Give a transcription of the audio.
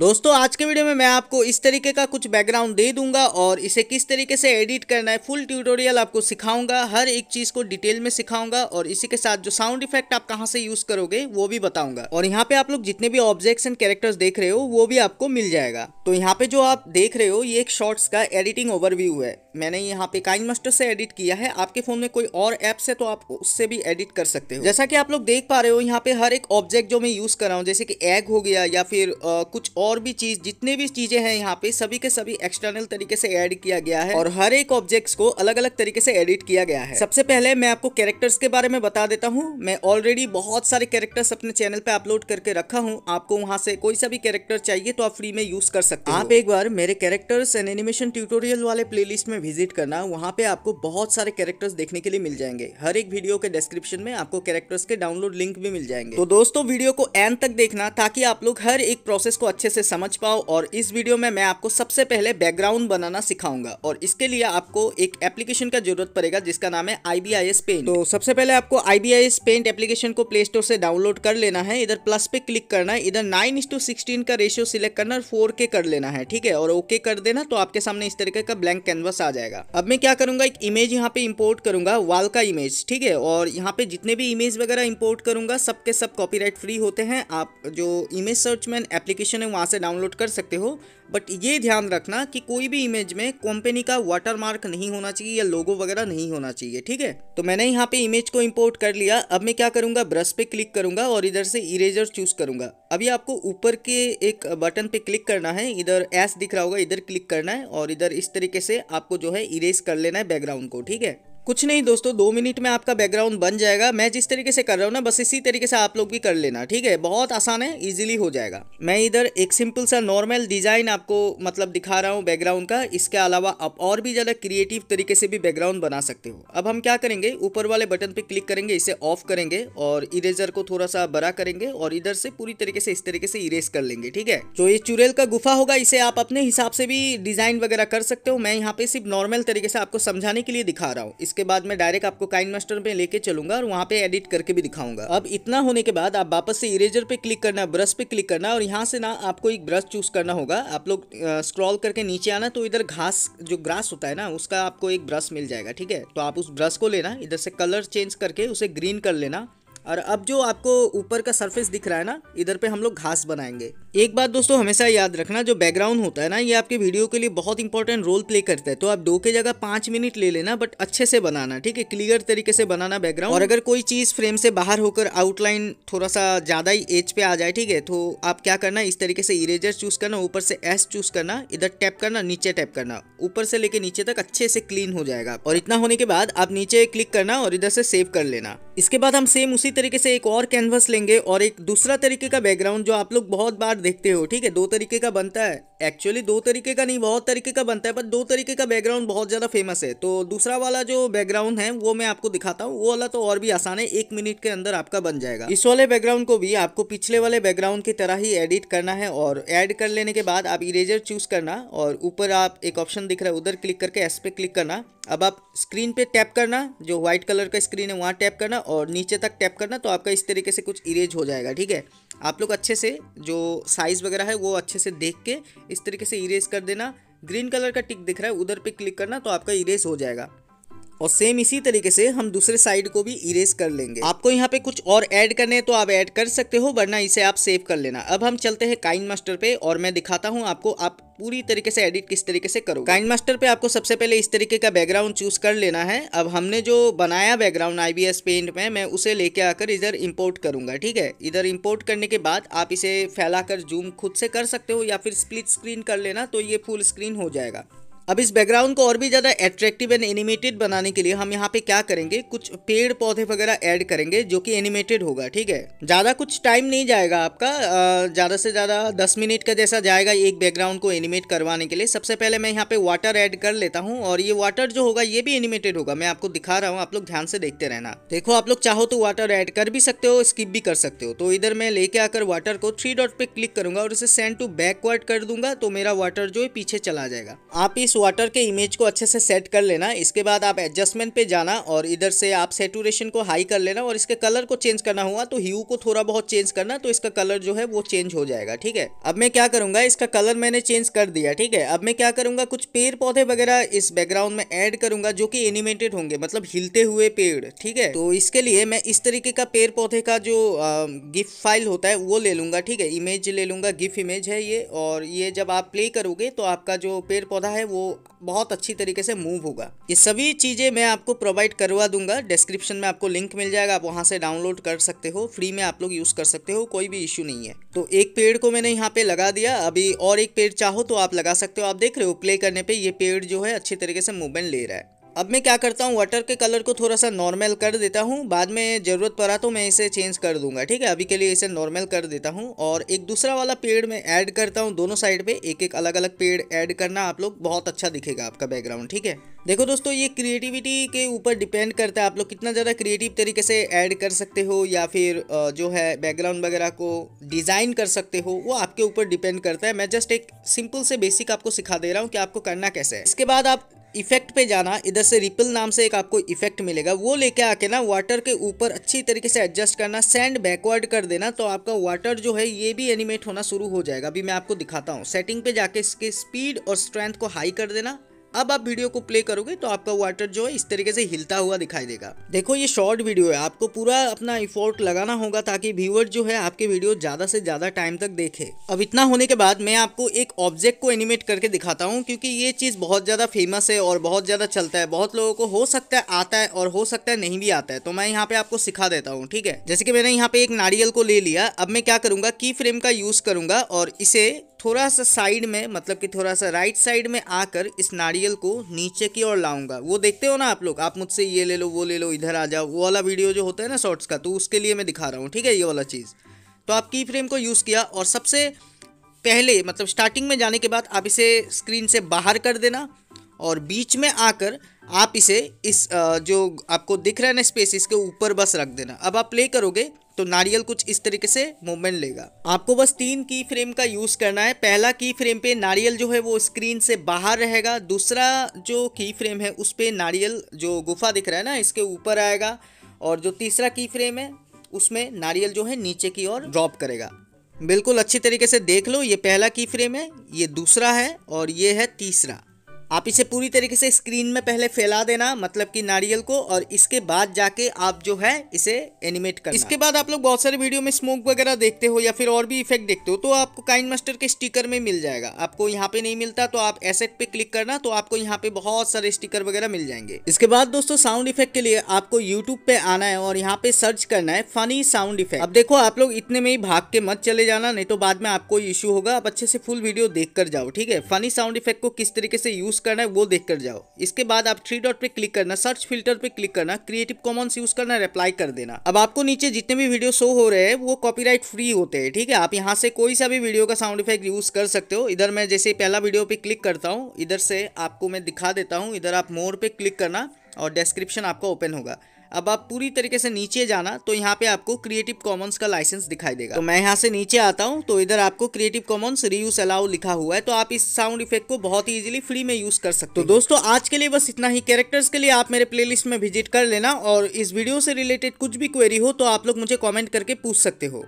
दोस्तों आज के वीडियो में मैं आपको इस तरीके का कुछ बैकग्राउंड दे दूंगा और इसे किस तरीके से एडिट करना है फुल ट्यूटोरियल आपको सिखाऊंगा हर एक चीज़ को डिटेल में सिखाऊंगा और इसी के साथ जो साउंड इफेक्ट आप कहां से यूज़ करोगे वो भी बताऊंगा और यहाँ पे आप लोग जितने भी ऑब्जेक्ट्स एंड कैरेक्टर्स देख रहे हो वो भी आपको मिल जाएगा तो यहाँ पे जो आप देख रहे हो ये एक शॉर्ट्स का एडिटिंग ओवरव्यू है मैंने यहाँ पे काइन मास्टर से एडिट किया है आपके फोन में कोई और एप्स है तो आप उससे भी एडिट कर सकते हो जैसा कि आप लोग देख पा रहे हो यहाँ पे हर एक ऑब्जेक्ट जो मैं यूज़ कर रहा हूँ जैसे कि एग हो गया या फिर कुछ और और भी चीज जितने भी चीजें हैं यहाँ पे सभी के सभी एक्सटर्नल तरीके से एड किया गया है और हर एक ऑब्जेक्ट को अलग अलग तरीके से एडिट किया गया है सबसे पहले मैं आपको कैरेक्टर्स के बारे में बता देता हूँ मैं ऑलरेडी बहुत सारे कैरेक्टर्स अपने चैनल पे अपलोड करके रखा हूँ आपको वहाँ से कोई सा भी कैरेक्टर चाहिए तो आप फ्री में यूज कर सकते आप एक बार मेरे कैरेक्टर्स एंड एनिमेशन ट्यूटोरियल वाले प्लेलिस्ट में विजिट करना वहाँ पे आपको बहुत सारे कैरेक्टर्स देखने के लिए मिल जाएंगे हर एक वीडियो के डिस्क्रिप्शन में आपको कैरेक्टर्स के डाउनलोड लिंक भी मिल जाएंगे तो दोस्तों वीडियो को एंड तक देखना ताकि आप लोग हर एक प्रोसेस को अच्छे से से समझ पाओ और इस वीडियो में मैं आपको सबसे पहले बैकग्राउंड बनाना सिखाऊंगा और इसके लिए आपको एक एप्लीकेशन का जरूरत पड़ेगा जिसका नाम है आई बी पेंट तो सबसे पहले आपको आई बी पेंट एप्लीकेशन को प्ले स्टोर से डाउनलोड कर लेना है इधर प्लस पे क्लिक करना है इधर नाइन टू सिक्सटीन का रेशियो सिलेक्ट करना फोर के कर लेना है ठीक है और ओके कर देना तो आपके सामने इस तरीके का ब्लैंक कैनवस आ जाएगा अब मैं क्या करूंगा एक इमेज यहाँ पे इम्पोर्ट करूंगा वाल का इमेज ठीक है और यहाँ पे जितने भी इमेज वगैरह इम्पोर्ट करूंगा सबके सब कॉपी फ्री होते हैं आप जो इमेज सर्च मैन एप्लीकेशन है वहाँ से डाउनलोड कर सकते हो बट ये ध्यान रखना कि कोई भी इमेज में कंपनी का वाटरमार्क नहीं होना चाहिए या लोगो वगैरह नहीं होना चाहिए ठीक है तो मैंने यहाँ पे इमेज को इंपोर्ट कर लिया अब मैं क्या करूँगा ब्रश पे क्लिक करूँगा और इधर से इरेजर चूज करूँगा अभी आपको ऊपर के एक बटन पे क्लिक करना है इधर एस दिख रहा होगा इधर क्लिक करना है और इधर इस तरीके से आपको जो है इरेज कर लेना है बैकग्राउंड को ठीक है कुछ नहीं दोस्तों दो मिनट में आपका बैकग्राउंड बन जाएगा मैं जिस तरीके से कर रहा हूँ ना बस इसी तरीके से आप लोग भी कर लेना ठीक है बहुत आसान है ईजिली हो जाएगा मैं इधर एक सिंपल सा नॉर्मल डिज़ाइन आपको मतलब दिखा रहा हूँ बैकग्राउंड का इसके अलावा आप और भी ज़्यादा क्रिएटिव तरीके से भी बैकग्राउंड बना सकते हो अब हम क्या करेंगे ऊपर वाले बटन पर क्लिक करेंगे इसे ऑफ करेंगे और इरेजर को थोड़ा सा बड़ा करेंगे और इधर से पूरी तरीके से इस तरीके से इरेज कर लेंगे ठीक है जो ये चुरेल का गुफा होगा इसे आप अपने हिसाब से भी डिज़ाइन वगैरह कर सकते हो मैं यहाँ पे सिर्फ नॉर्मल तरीके से आपको समझाने के लिए दिखा रहा हूँ उसके बाद मैं डायरेक्ट आपको काइन मास्टर में लेके चलूंगा और वहाँ पे एडिट करके भी दिखाऊंगा अब इतना होने के बाद आप वापस से इरेजर पे क्लिक करना ब्रश पे क्लिक करना और यहाँ से ना आपको एक ब्रश चूज करना होगा आप लोग स्क्रॉल करके नीचे आना तो इधर घास जो ग्रास होता है ना उसका आपको एक ब्रश मिल जाएगा ठीक है तो आप उस ब्रश को लेना इधर से कलर चेंज करके उसे ग्रीन कर लेना और अब जो आपको ऊपर का सरफेस दिख रहा है ना इधर पे हम लोग घास बनाएंगे एक बात दोस्तों हमेशा याद रखना जो बैकग्राउंड होता है ना ये आपके वीडियो के लिए बहुत इंपॉर्टेंट रोल प्ले करता है तो आप दो के जगह पांच मिनट ले लेना बट अच्छे से बनाना ठीक है क्लियर तरीके से बनाना बैकग्राउंड और अगर कोई चीज़ फ्रेम से बाहर होकर आउटलाइन थोड़ा सा ज़्यादा ही एज पे आ जाए ठीक है तो आप क्या करना इस तरीके से इरेजर चूज़ करना ऊपर से एस चूज़ करना इधर टैप करना नीचे टैप करना ऊपर से लेके नीचे तक अच्छे से क्लीन हो जाएगा और इतना होने के बाद आप नीचे क्लिक करना और इधर से सेव कर लेना इसके बाद हम सेम उसी तरीके से एक और कैनवस लेंगे और एक दूसरा तरीके का बैकग्राउंड जो आप लोग बहुत बार देखते हो ठीक है दो तरीके का बनता है एक्चुअली दो तरीके का नहीं बहुत तरीके का बनता है पर दो तरीके का बैकग्राउंड बहुत ज़्यादा फेमस है तो दूसरा वाला जो बैकग्राउंड है वो मैं आपको दिखाता हूँ वो वाला तो और भी आसान है एक मिनट के अंदर आपका बन जाएगा इस वाले बैकग्राउंड को भी आपको पिछले वाले बैकग्राउंड की तरह ही एडिट करना है और एड कर लेने के बाद आप इरेजर चूज करना और ऊपर आप एक ऑप्शन दिख रहा है उधर क्लिक करके एस पे क्लिक करना अब आप स्क्रीन पे टैप करना जो व्हाइट कलर का स्क्रीन है वहाँ टैप करना और नीचे तक टैप करना तो आपका इस तरीके से कुछ इरेज हो जाएगा ठीक है आप लोग अच्छे से जो साइज़ वगैरह है वो अच्छे से देख के इस तरीके से इरेज कर देना ग्रीन कलर का टिक दिख रहा है उधर पे क्लिक करना तो आपका इरेज हो जाएगा और सेम इसी तरीके से हम दूसरे साइड को भी इरेज कर लेंगे आपको यहाँ पे कुछ और ऐड करने तो आप ऐड कर सकते हो वरना इसे आप सेव कर लेना अब हम चलते हैं काइन मास्टर पे और मैं दिखाता हूँ आपको आप पूरी तरीके से एडिट किस तरीके से करो काइन मास्टर पे आपको सबसे पहले इस तरीके का बैकग्राउंड चूज कर लेना है अब हमने जो बनाया बैकग्राउंड आई पेंट में मैं उसे लेके आकर इधर इम्पोर्ट करूंगा ठीक है इधर इम्पोर्ट करने के बाद आप इसे फैलाकर जूम खुद से कर सकते हो या फिर स्प्लिट स्क्रीन कर लेना तो ये फुल स्क्रीन हो जाएगा अब इस बैकग्राउंड को और भी ज़्यादा एट्रैक्टिव एंड एनिमेटेड बनाने के लिए हम यहाँ पे क्या करेंगे कुछ पेड़ पौधे वगैरह ऐड करेंगे जो कि एनिमेटेड होगा ठीक है ज़्यादा कुछ टाइम नहीं जाएगा आपका ज़्यादा से ज़्यादा दस मिनट का जैसा जाएगा एक बैकग्राउंड को एनिमेट करवाने के लिए सबसे पहले मैं यहाँ पे वाटर ऐड कर लेता हूँ और ये वाटर जो होगा ये भी एनिमेटेड होगा मैं आपको दिखा रहा हूँ आप लोग ध्यान से देखते रहना देखो आप लोग चाहो तो वाटर ऐड कर भी सकते हो स्किप भी कर सकते हो तो इधर मैं लेके आकर वाटर को थ्री डॉट पे क्लिक करूंगा और इसे सेंड टू बैकवर्ड कर दूंगा तो मेरा वाटर जो है पीछे चला जाएगा आप इस वाटर के इमेज को अच्छे से सेट कर लेना इसके बाद आप एडजस्टमेंट पे जाना और इधर से आप सेटूरेशन को हाई कर लेना और इसके कलर को चेंज करना हुआ तो ह्यू को थोड़ा बहुत चेंज करना तो इसका कलर जो है वो चेंज हो जाएगा ठीक है अब मैं क्या करूंगा इसका कलर मैंने चेंज कर दिया ठीक है अब मैं क्या करूंगा कुछ पेड़ पौधे वगैरह इस बैकग्राउंड में एड करूंगा जो कि एनिमेटेड होंगे मतलब हिलते हुए पेड़ ठीक है तो इसके लिए मैं इस तरीके का पेड़ पौधे का जो गिफ्ट फाइल होता है वो ले लूंगा ठीक है इमेज ले लूंगा गिफ्ट इमेज है ये और ये जब आप प्ले करोगे तो आपका जो पेड़ पौधा है वो बहुत अच्छी तरीके से मूव होगा ये सभी चीज़ें मैं आपको प्रोवाइड करवा दूंगा डिस्क्रिप्शन में आपको लिंक मिल जाएगा आप वहाँ से डाउनलोड कर सकते हो फ्री में आप लोग यूज़ कर सकते हो कोई भी इश्यू नहीं है तो एक पेड़ को मैंने यहाँ पे लगा दिया अभी और एक पेड़ चाहो तो आप लगा सकते हो आप देख रहे हो प्ले करने पर ये पेड़ जो है अच्छी तरीके से मूवमेंट ले रहा है अब मैं क्या करता हूँ वाटर के कलर को थोड़ा सा नॉर्मल कर देता हूँ बाद में ज़रूरत पड़ा तो मैं इसे चेंज कर दूंगा ठीक है अभी के लिए इसे नॉर्मल कर देता हूँ और एक दूसरा वाला पेड़ मैं ऐड करता हूँ दोनों साइड पे एक एक अलग अलग पेड़ ऐड करना आप लोग बहुत अच्छा दिखेगा आपका बैकग्राउंड ठीक है देखो दोस्तों ये क्रिएटिविटी के ऊपर डिपेंड करता है आप लोग कितना ज़्यादा क्रिएटिव तरीके से ऐड कर सकते हो या फिर जो है बैकग्राउंड वगैरह को डिज़ाइन कर सकते हो वो आपके ऊपर डिपेंड करता है मैं जस्ट एक सिंपल से बेसिक आपको सिखा दे रहा हूँ कि आपको करना कैसे है इसके बाद आप इफेक्ट पे जाना इधर से रिपल नाम से एक आपको इफेक्ट मिलेगा वो लेके आके ना वाटर के ऊपर अच्छी तरीके से एडजस्ट करना सैंड बैकवर्ड कर देना तो आपका वाटर जो है ये भी एनिमेट होना शुरू हो जाएगा अभी मैं आपको दिखाता हूँ सेटिंग पे जाके इसके स्पीड और स्ट्रेंथ को हाई कर देना अब आप वीडियो को प्ले करोगे तो आपका वाटर जो है इस तरीके से हिलता हुआ दिखाई देगा देखो ये शॉर्ट वीडियो है आपको पूरा अपना इफोर्ट लगाना होगा ताकि व्यूअर जो है आपके वीडियो ज़्यादा से ज़्यादा टाइम तक देखे अब इतना होने के बाद मैं आपको एक ऑब्जेक्ट को एनिमेट करके दिखाता हूँ क्योंकि ये चीज़ बहुत ज़्यादा फेमस है और बहुत ज़्यादा चलता है बहुत लोगों को हो सकता है आता है और हो सकता है नहीं भी आता है तो मैं यहाँ पे आपको सिखा देता हूँ ठीक है जैसे कि मैंने यहाँ पे एक नारियल को ले लिया अब मैं क्या करूंगा की फ्रेम का यूज़ करूंगा और इसे थोड़ा सा साइड में मतलब कि थोड़ा सा राइट साइड में आकर इस नारियल को नीचे की ओर लाऊंगा वो देखते हो ना आप लोग आप मुझसे ये ले लो वो ले लो इधर आ जाओ वो वाला वीडियो जो होता है ना शॉर्ट्स का तो उसके लिए मैं दिखा रहा हूँ ठीक है ये वाला चीज़ तो आप की फ्रेम को यूज़ किया और सबसे पहले मतलब स्टार्टिंग में जाने के बाद आप इसे स्क्रीन से बाहर कर देना और बीच में आकर आप इसे इस जो आपको दिख रहा है ना स्पेस इसके ऊपर बस रख देना अब आप प्ले करोगे तो नारियल कुछ इस तरीके से मूवमेंट लेगा आपको बस तीन की फ्रेम का यूज करना है पहला की फ्रेम पे नारियल जो है वो स्क्रीन से बाहर रहेगा दूसरा जो की फ्रेम है उस पर नारियल जो गुफा दिख रहा है ना इसके ऊपर आएगा और जो तीसरा की फ्रेम है उसमें नारियल जो है नीचे की ओर ड्रॉप करेगा बिल्कुल अच्छी तरीके से देख लो ये पहला की फ्रेम है ये दूसरा है और ये है तीसरा आप इसे पूरी तरीके से स्क्रीन में पहले फैला देना मतलब कि नारियल को और इसके बाद जाके आप जो है इसे एनिमेट करना इसके बाद आप लोग बहुत सारे वीडियो में स्मोक वगैरह देखते हो या फिर और भी इफेक्ट देखते हो तो आपको काइन मास्टर के स्टिकर में मिल जाएगा आपको यहाँ पे नहीं मिलता तो आप एसेट पे क्लिक करना तो आपको यहाँ पे बहुत सारे स्टिकर वगैरह मिल जाएंगे इसके बाद दोस्तों साउंड इफेक्ट के लिए आपको यूट्यूब पे आना है और यहाँ पे सर्च करना है फनी साउंड इफेक्ट अब देखो आप लोग इतने में ही भाग के मत चले जाना नहीं तो बाद में आपको इश्यू होगा आप अच्छे से फुल वीडियो देख कर जाओ ठीक है फनी साउंड इफेक्ट को किस तरीके से यूज यूज़ करना है वो देख कर जाओ इसके बाद आप थ्री डॉट पे क्लिक करना सर्च फिल्टर पे क्लिक करना क्रिएटिव कॉमन्स यूज़ करना रिप्लाई कर देना अब आपको नीचे जितने भी वीडियो शो हो रहे हैं वो कॉपीराइट फ्री होते हैं ठीक है आप यहाँ से कोई सा भी वीडियो का साउंड इफेक्ट यूज़ कर सकते हो इधर मैं जैसे पहला वीडियो पे क्लिक करता हूँ इधर से आपको मैं दिखा देता हूँ इधर आप मोर पे क्लिक करना और डिस्क्रिप्शन आपका ओपन होगा अब आप पूरी तरीके से नीचे जाना तो यहाँ पे आपको क्रिएटिव कॉमन्स का लाइसेंस दिखाई देगा तो मैं यहाँ से नीचे आता हूँ तो इधर आपको क्रिएटिव कॉमन्स रीयूज अलाउ लिखा हुआ है तो आप इस साउंड इफेक्ट को बहुत ही इजिली फ्री में यूज कर सकते हो तो दोस्तों आज के लिए बस इतना ही कैरेक्टर्स के लिए आप मेरे प्ले में विजिट कर लेना और इस वीडियो से रिलेटेड कुछ भी क्वेरी हो तो आप लोग मुझे कॉमेंट करके पूछ सकते हो